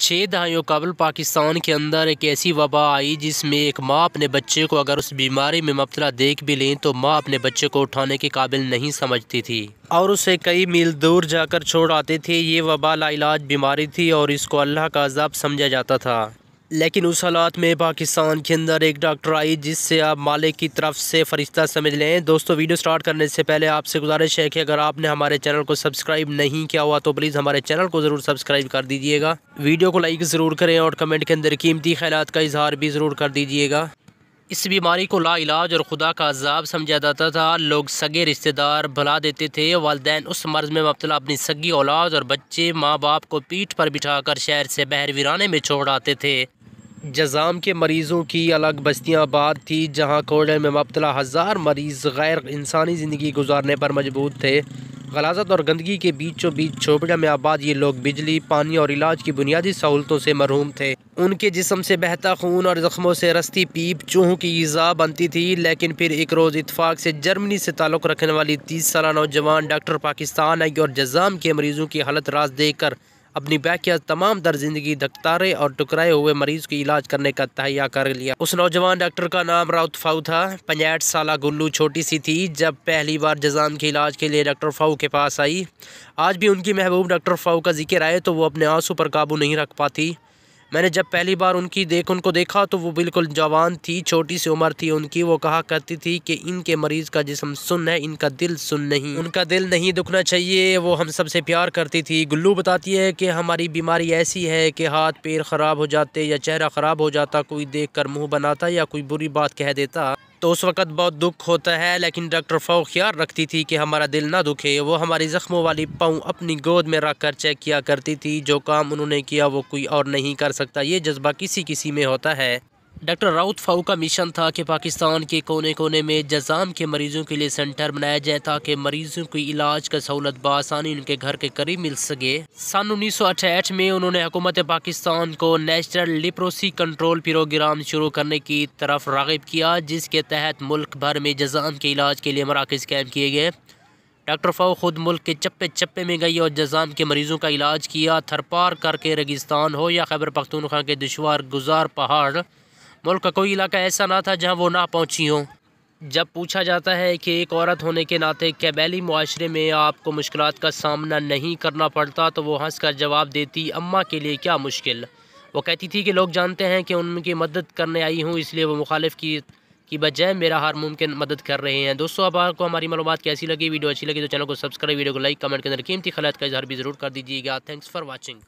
छः दहाइयों कबल पाकिस्तान के अंदर एक ऐसी वबा आई जिसमें एक माँ अपने बच्चे को अगर उस बीमारी में मुबतला देख भी लें तो माँ अपने बच्चे को उठाने के काबिल नहीं समझती थी और उसे कई मील दूर जाकर छोड़ आते थे ये वबा लाइलाज बीमारी थी और इसको अल्लाह का अजाब समझा जाता था लेकिन उस हालात में पाकिस्तान के अंदर एक डॉक्टर आई जिससे आप मालिक की तरफ से फरिश्ता समझ लें दोस्तों वीडियो स्टार्ट करने से पहले आपसे गुजारिश है कि अगर आपने हमारे चैनल को सब्सक्राइब नहीं किया हुआ तो प्लीज़ हमारे चैनल को ज़रूर सब्सक्राइब कर दीजिएगा वीडियो को लाइक ज़रूर करें और कमेंट के अंदर कीमती ख्याल का इजहार भी ज़रूर कर दीजिएगा इस बीमारी को ला इलाज और खुदा का अजाब समझा जाता था लोग सगे रिश्तेदार भला देते थे वालदे उस मर्ज़ में मुबतला अपनी सगी औलाद और बच्चे माँ बाप को पीठ पर बिठाकर शहर से बहर वीराने में छोड़ आते थे जजाम के मरीज़ों की अलग बस्तियां आबाद थी जहाँ कोडे में मुबतला हज़ार मरीज़ गैर इंसानी ज़िंदगी गुजारने पर मजबूर थे गलाजत और गंदगी के बीचों बीच छोपड़े में आबाद ये लोग बिजली पानी और इलाज की बुनियादी सहूलतों से मरहूम थे उनके जिसम से बहता खून और ज़ख्मों से रस्ती पीप चूहों की ईज़ा बनती थी लेकिन फिर एक रोज़ इतफाक़ से जर्मनी से ताल्लुक़ रखने वाली तीस साल नौजवान डॉक्टर पाकिस्तान आई और जजाम के मरीज़ों की हालत रास देकर अपनी बैकिया तमाम दर जिंदगी दकतारे और टुकराए हुए मरीज के इलाज करने का तहैया कर लिया उस नौजवान डॉक्टर का नाम राउत फाऊ था पंजाठ साल गुल्लू छोटी सी थी जब पहली बार जजान के इलाज के लिए डॉक्टर फाऊ के पास आई आज भी उनकी महबूब डॉक्टर फाऊ का जिक्र आए तो वो अपने आंसू पर काबू नहीं रख पाती मैंने जब पहली बार उनकी देख उनको देखा तो वो बिल्कुल जवान थी छोटी सी उम्र थी उनकी वो कहा करती थी कि इनके मरीज़ का जिसम सुन है इनका दिल सुन नहीं उनका दिल नहीं दुखना चाहिए वो हम सब से प्यार करती थी गुल्लू बताती है कि हमारी बीमारी ऐसी है कि हाथ पैर ख़राब हो जाते या चेहरा ख़राब हो जाता कोई देख कर मुँह बनाता या कोई बुरी बात कह देता तो उस वक़्त बहुत दुख होता है लेकिन डॉक्टर फाओ ख्याल रखती थी कि हमारा दिल ना दुखे वो हमारी ज़ख्मों वाली पाँव अपनी गोद में रख कर चेक किया करती थी जो काम उन्होंने किया वो कोई और नहीं कर सकता ये जज्बा किसी किसी में होता है डॉक्टर राउत फाऊ का मिशन था कि पाकिस्तान के कोने कोने में जजाम के मरीजों के लिए सेंटर बनाया जाए ताकि मरीजों को इलाज का सहूलत बसानी उनके घर के करीब मिल सके सन उन्नीस सौ में उन्होंने हुकूमत पाकिस्तान को नेशनल लिप्रोसी कंट्रोल प्रोग्राम शुरू करने की तरफ रागब किया जिसके तहत मुल्क भर में जजाम के इलाज के लिए मराकज़ कैम किए गए डॉक्टर फाऊ खुद मुल्क के चप्पे चप्पे में गई और जजाम के मरीजों का इलाज किया थरपार करके रेगिस्तान हो या खैबर पख्तूनखा के दुशवार गुजार पहाड़ मुल्क का कोई इलाका ऐसा ना था जहाँ वो ना पहुँची हों जब पूछा जाता है कि एक औरत होने के नाते कैबैली माशरे में आपको मुश्किल का सामना नहीं करना पड़ता तो वो हंस कर जवाब देती अम्मा के लिए क्या मुश्किल वो कहती थी कि लोग जानते हैं कि उनकी मदद करने आई हूँ इसलिए वो मुखालिफ की की बजाय मेरा हर मुमकिन मदद कर रहे हैं दोस्तों अब आपको हमारी मालूम कैसी लगी वीडियो अच्छी लगी तो चैनल को सब्सक्राइब वीडियो को लाइक कमेंट के अंदर कीमती खलात का इजहार भी ज़रूर कर दीजिएगा थैंक्स फॉर वॉचिंग